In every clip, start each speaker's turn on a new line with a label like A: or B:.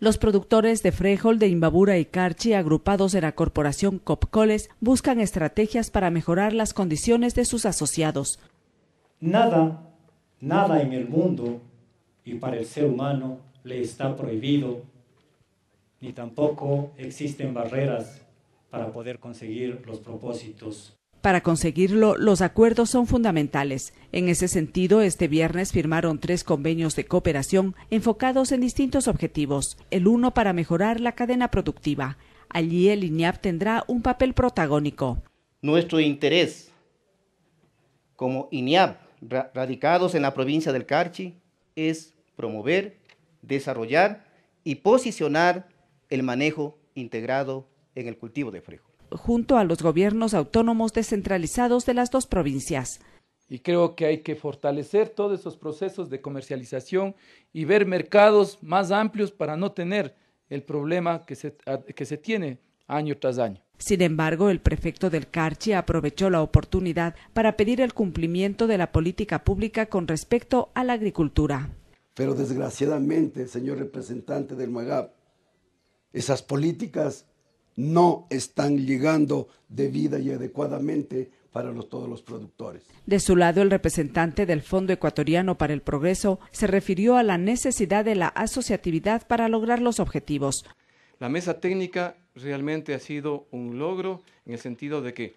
A: Los productores de frejol de Imbabura y Carchi, agrupados en la corporación Copcoles, buscan estrategias para mejorar las condiciones de sus asociados. Nada, nada en
B: el mundo y para el ser humano le está prohibido, ni tampoco existen barreras para poder conseguir los propósitos.
A: Para conseguirlo, los acuerdos son fundamentales. En ese sentido, este viernes firmaron tres convenios de cooperación enfocados en distintos objetivos. El uno para mejorar la cadena productiva. Allí el INIAP tendrá un papel protagónico.
C: Nuestro interés como INIAP, radicados en la provincia del Carchi, es promover, desarrollar y posicionar el manejo integrado en el cultivo de
A: frijol junto a los gobiernos autónomos descentralizados de las dos provincias. Y
D: creo que hay que fortalecer todos esos procesos de comercialización y ver mercados más amplios para no tener el problema que se, tiene año tras año.
A: Sin embargo, el prefecto del Carchi aprovechó la oportunidad para pedir el cumplimiento de la política pública con respecto a la agricultura.
E: Pero desgraciadamente, señor representante del MAGAB, esas políticas no están llegando debida y adecuadamente para todos los productores.
A: De su lado, el representante del Fondo Ecuatoriano para el Progreso se refirió a la necesidad de la asociatividad para lograr los objetivos.
D: La mesa técnica realmente ha sido un logro en el sentido de que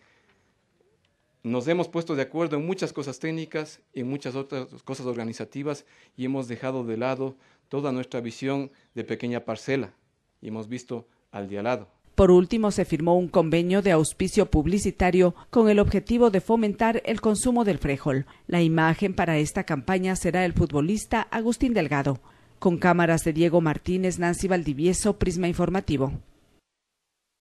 D: nos hemos puesto de acuerdo en muchas cosas técnicas y en muchas otras cosas organizativas y hemos dejado de lado toda nuestra visión de pequeña parcela y hemos visto al día al lado.
A: Por último, se firmó un convenio de auspicio publicitario con el objetivo de fomentar el consumo del frejol La imagen para esta campaña será el futbolista Agustín Delgado. Con cámaras de Diego Martínez, Nancy Valdivieso, Prisma Informativo.